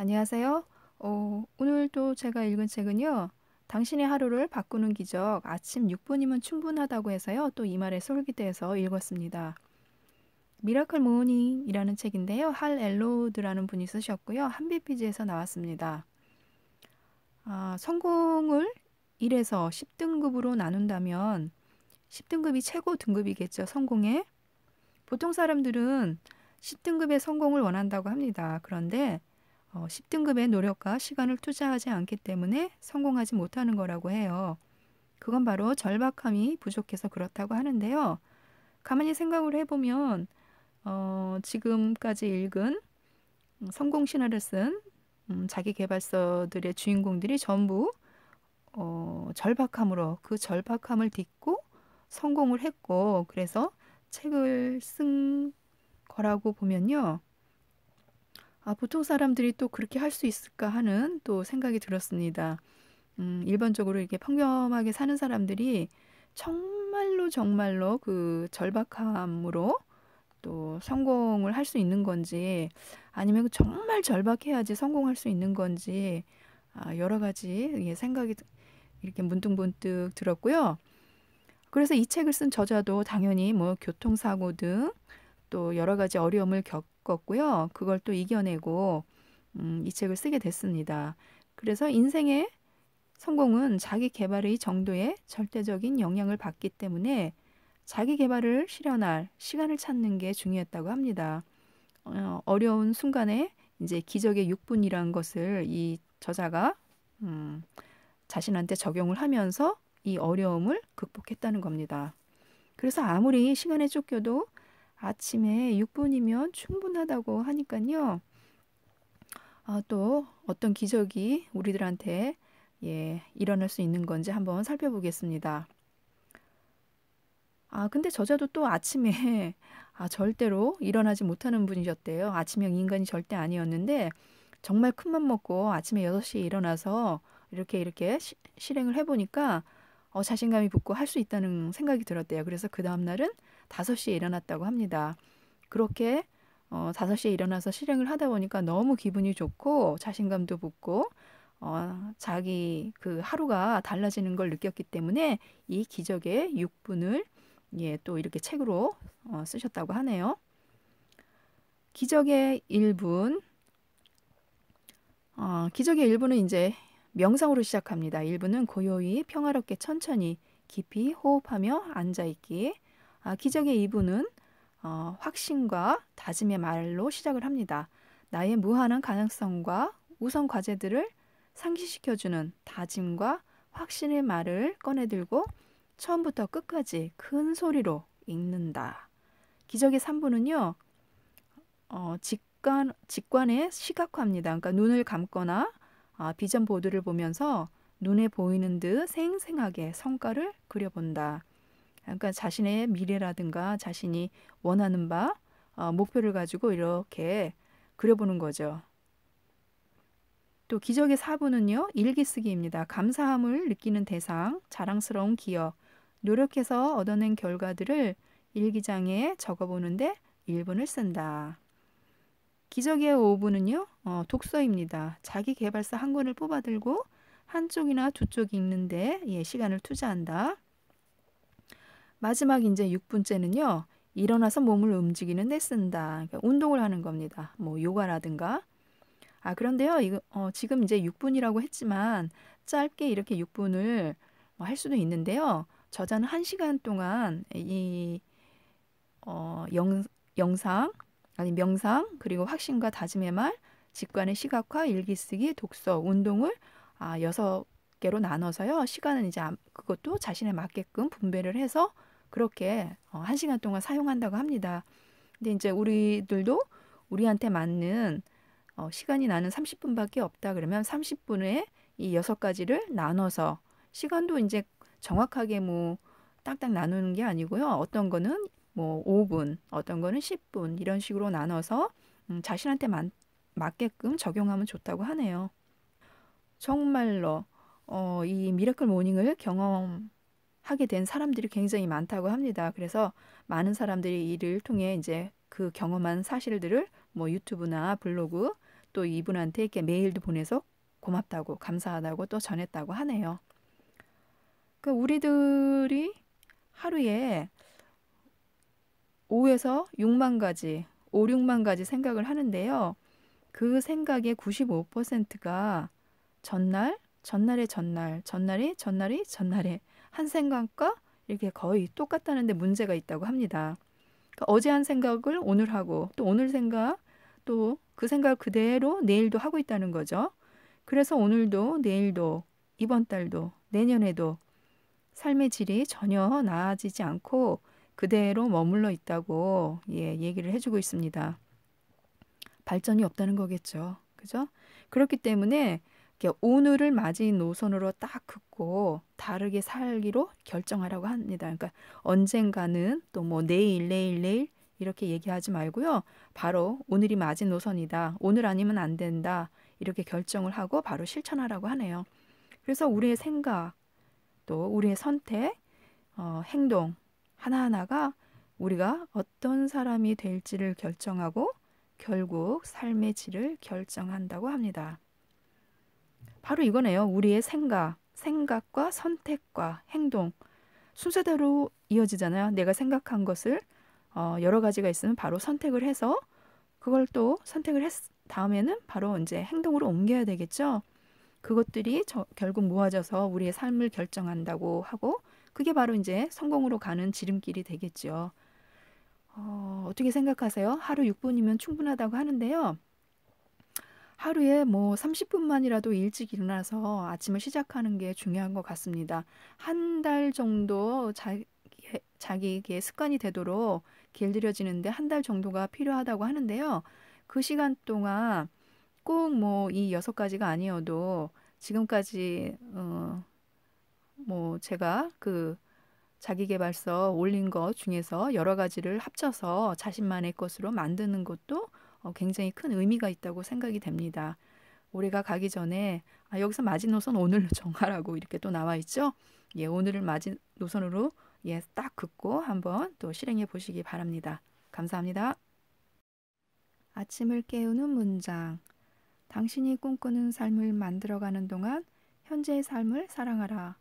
안녕하세요. 어, 오늘도 제가 읽은 책은요. 당신의 하루를 바꾸는 기적 아침 6분이면 충분하다고 해서요. 또 이 말에 솔깃해서 읽었습니다. 미라클 모닝이라는 책인데요. 할 엘로드라는 분이 쓰셨고요. 한빛피지에서 나왔습니다. 아, 성공을 1에서 10등급으로 나눈다면 10등급이 최고 등급이겠죠. 성공에. 보통 사람들은 10등급의 성공을 원한다고 합니다. 그런데 어, 10등급의 노력과 시간을 투자하지 않기 때문에 성공하지 못하는 거라고 해요. 그건 바로 절박함이 부족해서 그렇다고 하는데요. 가만히 생각을 해보면 어, 지금까지 읽은 음, 성공 신화를 쓴 음, 자기 개발서들의 주인공들이 전부 어, 절박함으로 그 절박함을 딛고 성공을 했고 그래서 책을 쓴 거라고 보면요. 아, 보통 사람들이 또 그렇게 할 수 있을까 하는 또 생각이 들었습니다. 음, 일반적으로 이렇게 평범하게 사는 사람들이 정말로 정말로 그 절박함으로 또 성공을 할 수 있는 건지 아니면 그 정말 절박해야지 성공할 수 있는 건지 아, 여러 가지 생각이 이렇게 문득문득 들었고요. 그래서 이 책을 쓴 저자도 당연히 뭐 교통사고 등또 여러 가지 어려움을 겪었고요. 그걸 또 이겨내고 음, 이 책을 쓰게 됐습니다. 그래서 인생의 성공은 자기 개발의 정도에 절대적인 영향을 받기 때문에 자기 개발을 실현할 시간을 찾는 게 중요했다고 합니다. 어, 어려운 순간에 이제 기적의 육분이라는 것을 이 저자가 음, 자신한테 적용을 하면서 이 어려움을 극복했다는 겁니다. 그래서 아무리 시간에 쫓겨도 아침에 6분이면 충분하다고 하니까요. 아, 또 어떤 기적이 우리들한테 예, 일어날 수 있는 건지 한번 살펴보겠습니다. 아, 근데 저자도 또 아침에 아, 절대로 일어나지 못하는 분이셨대요. 아침형 인간이 절대 아니었는데 정말 큰맘 먹고 아침에 6시에 일어나서 이렇게 이렇게 시, 실행을 해보니까 어, 자신감이 붙고 할 수 있다는 생각이 들었대요. 그래서 그 다음날은 다섯 시에 일어났다고 합니다. 그렇게 어, 5시에 일어나서 실행을 하다 보니까 너무 기분이 좋고 자신감도 붙고 어, 자기 그 하루가 달라지는 걸 느꼈기 때문에 이 기적의 6분을 예, 또 이렇게 책으로 어, 쓰셨다고 하네요. 기적의 1분. 어, 기적의 1분은 이제 명상으로 시작합니다. 1분은 고요히 평화롭게 천천히 깊이 호흡하며 앉아있기. 아, 기적의 이분은 어, 확신과 다짐의 말로 시작을 합니다. 나의 무한한 가능성과 우선 과제들을 상기시켜주는 다짐과 확신의 말을 꺼내들고 처음부터 끝까지 큰 소리로 읽는다. 기적의 3분은요, 어, 직관, 직관의 시각화입니다. 그러니까 눈을 감거나 아, 비전 보드를 보면서 눈에 보이는 듯 생생하게 성과를 그려본다. 그러니까 자신의 미래라든가 자신이 원하는 바 어, 목표를 가지고 이렇게 그려보는 거죠. 또 기적의 사부는요 일기 쓰기입니다. 감사함을 느끼는 대상, 자랑스러운 기억, 노력해서 얻어낸 결과들을 일기장에 적어보는데 1분을 쓴다. 기적의 5분은요 어, 독서입니다. 자기 개발서 한 권을 뽑아들고 한쪽이나 두 쪽 읽는데 예, 시간을 투자한다. 마지막 이제 6분째는요. 일어나서 몸을 움직이는 데 쓴다. 그러니까 운동을 하는 겁니다. 뭐 요가라든가. 아 그런데요. 이거 어, 지금 이제 6분이라고 했지만 짧게 이렇게 6분을 뭐 할 수도 있는데요. 저자는 1시간 동안 이 어, 영, 영상 아니 명상 그리고 확신과 다짐의 말 직관의 시각화 일기 쓰기 독서 운동을 아 여섯 개로 나눠서요 시간은 이제 그것도 자신에 맞게끔 분배를 해서 그렇게 어, 1시간 동안 사용한다고 합니다. 근데 이제 우리들도 우리한테 맞는 어, 시간이 나는 30분밖에 없다 그러면 30분에 이 여섯 가지를 나눠서 시간도 이제 정확하게 뭐 딱딱 나누는 게 아니고요. 어떤 거는 뭐 5분, 어떤 거는 10분 이런 식으로 나눠서 음, 자신한테 맞, 맞게끔 적용하면 좋다고 하네요. 정말로 어, 이 미라클 모닝을 경험 하게 된 사람들이 굉장히 많다고 합니다. 그래서 많은 사람들이 이를 통해 이제 그 경험한 사실들을 뭐 유튜브나 블로그 또 이분한테 이렇게 메일도 보내서 고맙다고 감사하다고 또 전했다고 하네요. 그러니까 우리들이 하루에 5에서 6만 가지, 5, 6만 가지 생각을 하는데요. 그 생각의 95%가 전날, 전날의 전날, 전날이, 전날이, 전날에 한 생각과 이게 거의 똑같다는데 문제가 있다고 합니다. 그러니까 어제 한 생각을 오늘 하고 또 오늘 생각 또 그 생각 그대로 내일도 하고 있다는 거죠. 그래서 오늘도 내일도 이번 달도 내년에도 삶의 질이 전혀 나아지지 않고 그대로 머물러 있다고 예, 얘기를 해주고 있습니다. 발전이 없다는 거겠죠. 그죠? 그렇기 때문에 오늘을 맞이 노선으로 딱 긋고 다르게 살기로 결정하라고 합니다. 그러니까 언젠가는 또 뭐 내일 내일 내일 이렇게 얘기하지 말고요. 바로 오늘이 맞은 노선이다. 오늘 아니면 안 된다. 이렇게 결정을 하고 바로 실천하라고 하네요. 그래서 우리의 생각, 또 우리의 선택, 어, 행동 하나하나가 우리가 어떤 사람이 될지를 결정하고 결국 삶의 질을 결정한다고 합니다. 바로 이거네요. 우리의 생각, 생각과 선택과 행동 순서대로 이어지잖아요. 내가 생각한 것을 어, 여러 가지가 있으면 바로 선택을 해서 그걸 또 선택을 했 다음에는 바로 이제 행동으로 옮겨야 되겠죠. 그것들이 저, 결국 모아져서 우리의 삶을 결정한다고 하고 그게 바로 이제 성공으로 가는 지름길이 되겠죠. 어, 어떻게 생각하세요? 하루 6분이면 충분하다고 하는데요. 하루에 뭐 30분만이라도 일찍 일어나서 아침을 시작하는 게 중요한 것 같습니다. 한 달 정도 자기, 자기에게 습관이 되도록 길들여지는데 한 달 정도가 필요하다고 하는데요. 그 시간 동안 꼭 뭐 이 여섯 가지가 아니어도 지금까지 어, 뭐 제가 그 자기개발서 올린 것 중에서 여러 가지를 합쳐서 자신만의 것으로 만드는 것도 어, 굉장히 큰 의미가 있다고 생각이 됩니다. 올해가 가기 전에 아, 여기서 마지노선 오늘 정하라고 이렇게 또 나와 있죠. 예, 오늘을 마지노선으로 예, 딱 긋고 한번 또 실행해 보시기 바랍니다. 감사합니다. 아침을 깨우는 문장. 당신이 꿈꾸는 삶을 만들어가는 동안 현재의 삶을 사랑하라.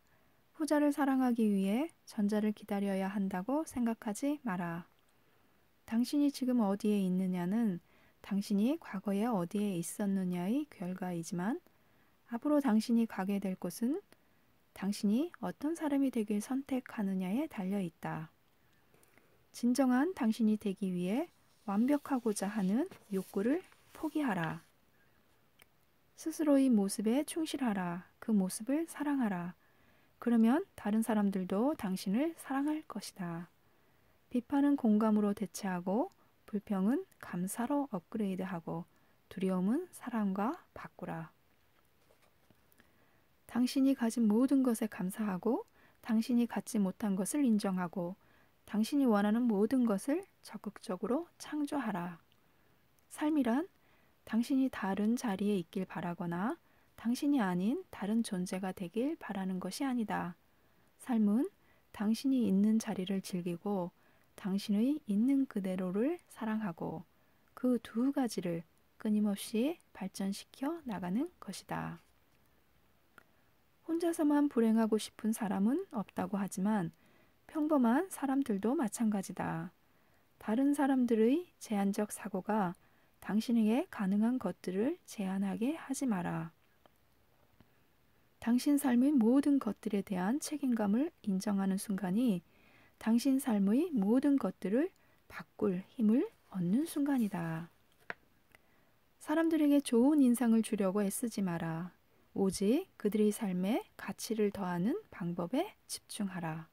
후자를 사랑하기 위해 전자를 기다려야 한다고 생각하지 마라. 당신이 지금 어디에 있느냐는 당신이 과거에 어디에 있었느냐의 결과이지만 앞으로 당신이 가게 될 곳은 당신이 어떤 사람이 되길 선택하느냐에 달려 있다. 진정한 당신이 되기 위해 완벽하고자 하는 욕구를 포기하라. 스스로의 모습에 충실하라. 그 모습을 사랑하라. 그러면 다른 사람들도 당신을 사랑할 것이다. 비판은 공감으로 대체하고 불평은 감사로 업그레이드하고 두려움은 사랑과 바꾸라. 당신이 가진 모든 것에 감사하고 당신이 갖지 못한 것을 인정하고 당신이 원하는 모든 것을 적극적으로 창조하라. 삶이란 당신이 다른 자리에 있길 바라거나 당신이 아닌 다른 존재가 되길 바라는 것이 아니다. 삶은 당신이 있는 자리를 즐기고 당신의 있는 그대로를 사랑하고 그 두 가지를 끊임없이 발전시켜 나가는 것이다. 혼자서만 불행하고 싶은 사람은 없다고 하지만 평범한 사람들도 마찬가지다. 다른 사람들의 제한적 사고가 당신에게 가능한 것들을 제한하게 하지 마라. 당신 삶의 모든 것들에 대한 책임감을 인정하는 순간이 당신 삶의 모든 것들을 바꿀 힘을 얻는 순간이다. 사람들에게 좋은 인상을 주려고 애쓰지 마라. 오직 그들의 삶에 가치를 더하는 방법에 집중하라.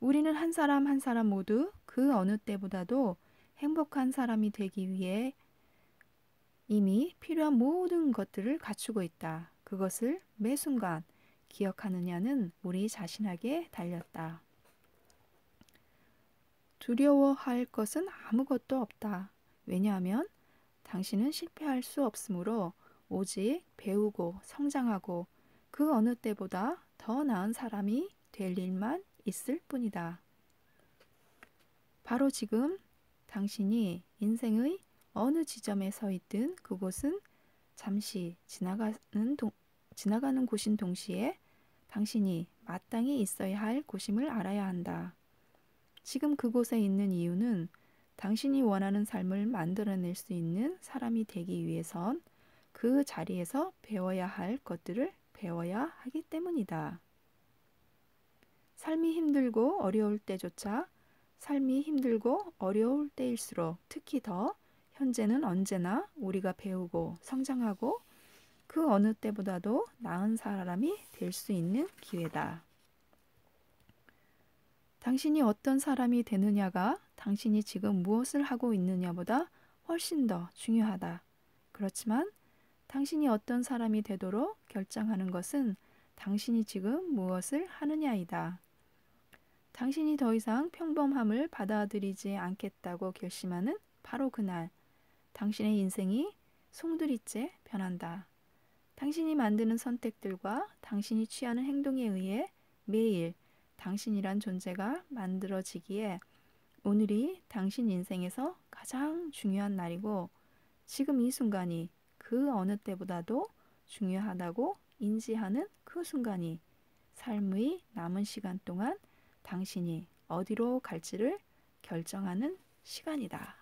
우리는 한 사람 한 사람 모두 그 어느 때보다도 행복한 사람이 되기 위해 이미 필요한 모든 것들을 갖추고 있다. 그것을 매 순간 기억하느냐는 우리 자신에게 달렸다. 두려워할 것은 아무것도 없다. 왜냐하면 당신은 실패할 수 없으므로 오직 배우고 성장하고 그 어느 때보다 더 나은 사람이 될 일만 있을 뿐이다. 바로 지금 당신이 인생의 어느 지점에 서 있든 그곳은 잠시 지나가는, 동, 지나가는 곳인 동시에 당신이 마땅히 있어야 할 곳임을 알아야 한다. 지금 그곳에 있는 이유는 당신이 원하는 삶을 만들어낼 수 있는 사람이 되기 위해선 그 자리에서 배워야 할 것들을 배워야 하기 때문이다. 삶이 힘들고 어려울 때조차 삶이 힘들고 어려울 때일수록 특히 더 현재는 언제나 우리가 배우고 성장하고 그 어느 때보다도 나은 사람이 될 수 있는 기회다. 당신이 어떤 사람이 되느냐가 당신이 지금 무엇을 하고 있느냐보다 훨씬 더 중요하다. 그렇지만 당신이 어떤 사람이 되도록 결정하는 것은 당신이 지금 무엇을 하느냐이다. 당신이 더 이상 평범함을 받아들이지 않겠다고 결심하는 바로 그날, 당신의 인생이 송두리째 변한다. 당신이 만드는 선택들과 당신이 취하는 행동에 의해 매일 당신이란 존재가 만들어지기에 오늘이 당신 인생에서 가장 중요한 날이고 지금 이 순간이 그 어느 때보다도 중요하다고 인지하는 그 순간이 삶의 남은 시간 동안 당신이 어디로 갈지를 결정하는 시간이다.